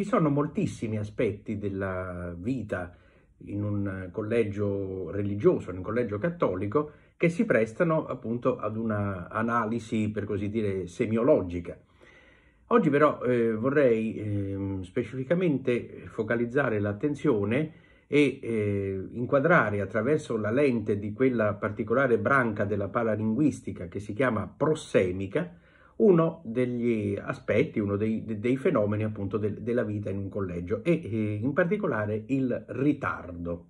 Ci sono moltissimi aspetti della vita in un collegio religioso, in un collegio cattolico, che si prestano appunto ad una analisi, per così dire, semiologica. Oggi però eh, vorrei eh, specificamente focalizzare l'attenzione e eh, inquadrare attraverso la lente di quella particolare branca della paralinguistica che si chiama prossemica, uno degli aspetti, uno dei, dei fenomeni appunto de, della vita in un collegio e, e in particolare il ritardo.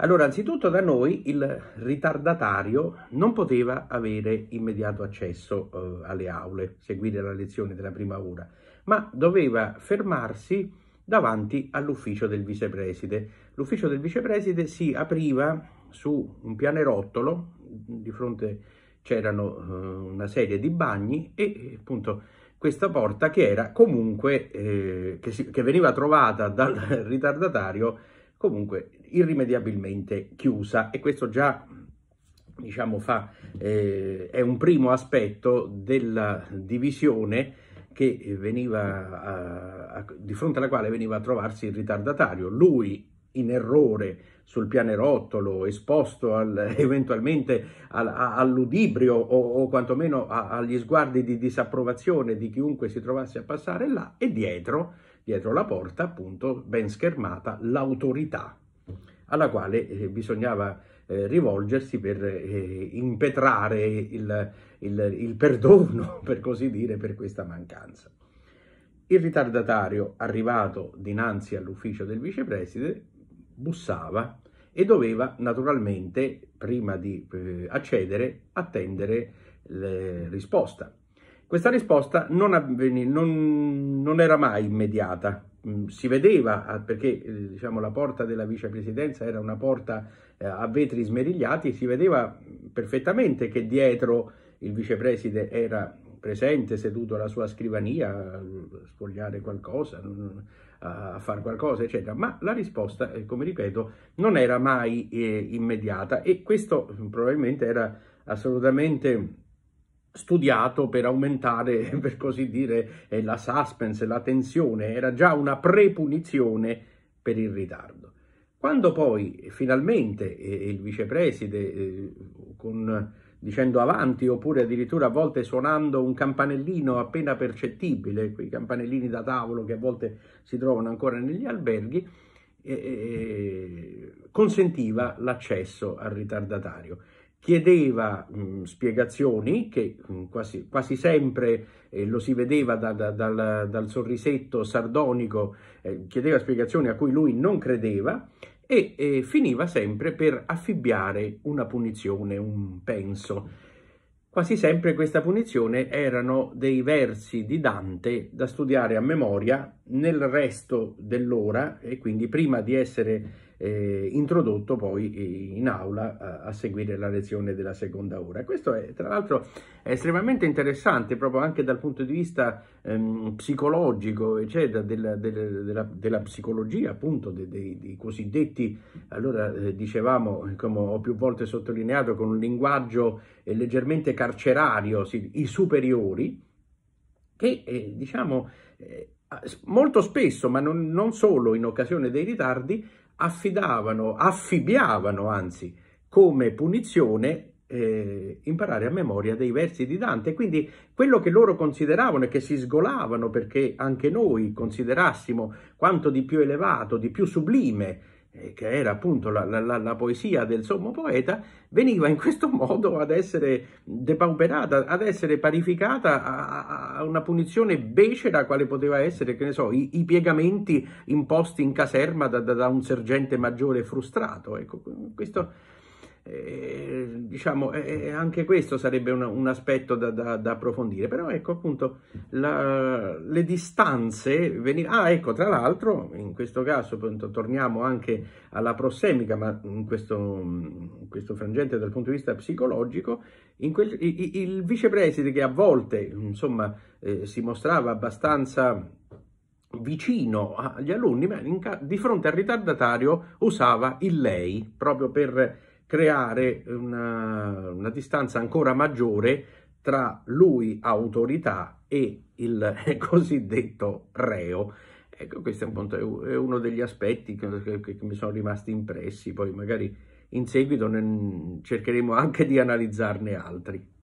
Allora, anzitutto da noi il ritardatario non poteva avere immediato accesso eh, alle aule, seguire la lezione della prima ora, ma doveva fermarsi davanti all'ufficio del vicepreside. L'ufficio del vicepreside si apriva su un pianerottolo di fronte a c'erano eh, una serie di bagni e eh, appunto questa porta che era comunque, eh, che, si, che, veniva trovata dal ritardatario comunque irrimediabilmente chiusa e questo già diciamo fa, eh, è un primo aspetto della divisione che veniva a, a, di fronte alla quale veniva a trovarsi il ritardatario. Lui in errore sul pianerottolo, esposto al, eventualmente al, all'udibrio o, o quantomeno a, agli sguardi di disapprovazione di chiunque si trovasse a passare là e dietro, dietro la porta appunto ben schermata l'autorità alla quale eh, bisognava eh, rivolgersi per eh, impetrare il, il, il perdono, per così dire, per questa mancanza. Il ritardatario, arrivato dinanzi all'ufficio del vicepresidente, bussava e doveva naturalmente, prima di eh, accedere, attendere la risposta. Questa risposta non, avveni, non, non era mai immediata, mm, si vedeva ah, perché eh, diciamo, la porta della vicepresidenza era una porta eh, a vetri smerigliati, si vedeva mm, perfettamente che dietro il vicepreside era presente seduto alla sua scrivania mm, a sfogliare qualcosa, a fare qualcosa, eccetera. Ma la risposta, eh, come ripeto, non era mai eh, immediata e questo mm, probabilmente era assolutamente studiato per aumentare, per così dire, eh, la suspense, la tensione, era già una prepunizione per il ritardo. Quando poi finalmente eh, il vicepreside eh, con dicendo avanti oppure addirittura a volte suonando un campanellino appena percettibile, quei campanellini da tavolo che a volte si trovano ancora negli alberghi, eh, consentiva l'accesso al ritardatario. Chiedeva mh, spiegazioni che mh, quasi, quasi, sempre eh, lo si vedeva da, da, dal, dal, sorrisetto sardonico, eh, chiedeva spiegazioni a cui lui non credeva e eh, finiva sempre per affibbiare una punizione, un penso. Quasi sempre questa punizione erano dei versi di Dante da studiare a memoria nel resto dell'ora e quindi prima di essere eh, introdotto poi in aula a, eh, a, seguire la lezione della seconda ora. Questo è tra l'altro estremamente interessante proprio anche dal punto di vista ehm, psicologico, eccetera, della, della, della, della psicologia appunto dei, dei, dei cosiddetti, allora eh, dicevamo, come ho più volte sottolineato, con un linguaggio eh, leggermente carcerario, sì, i superiori, che eh, diciamo eh, molto spesso, ma non, non, solo in occasione dei ritardi, affidavano, affibbiavano anzi, come punizione eh, imparare a memoria dei versi di Dante. Quindi quello che loro consideravano e che si sgolavano perché anche noi considerassimo quanto di più elevato, di più sublime eh, che era appunto la, la, la, poesia del sommo poeta, veniva in questo modo ad essere depauperata, ad essere parificata a, a una punizione becera quale poteva essere, che ne so, i, i piegamenti imposti in caserma da, da, da, un sergente maggiore frustrato. Ecco, questo eh, diciamo, eh, eh, anche questo sarebbe un, un aspetto da, da, da, approfondire, però ecco appunto la, le distanze, venire... ah ecco tra l'altro in questo caso appunto, torniamo anche alla prossemica, ma in questo, in questo frangente dal punto di vista psicologico, quel, il, vicepresidente che a volte insomma eh, si mostrava abbastanza vicino agli alunni, ma di fronte al ritardatario usava il lei proprio per creare una, una distanza ancora maggiore tra lui, autorità, e il cosiddetto reo. Ecco, questo è, un punto, è uno degli aspetti che, che, mi sono rimasti impressi, poi magari in seguito cercheremo anche di analizzarne altri.